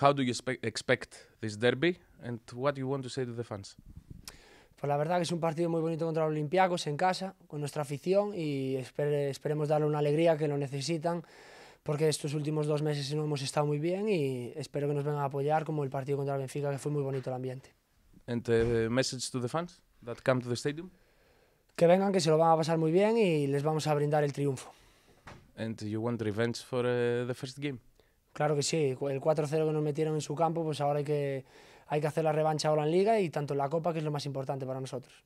How do you expect derby and what you want to fans? Pues la verdad que es un partido muy bonito contra los Olympiacos en casa, con nuestra afición y esperemos darle una alegría que lo necesitan, porque estos últimos dos meses no hemos estado muy bien y espero que nos vengan a apoyar como el partido contra el Benfica, que fue muy bonito el ambiente. And the message to the fans that come to the stadium? Que vengan, que se lo van a pasar muy bien y les vamos a brindar el triunfo. And you want revenge for eh, the first game? Claro que sí, el 4-0 que nos metieron en su campo, pues ahora hay que, hay que hacer la revancha ahora en Liga y tanto en la Copa, que es lo más importante para nosotros.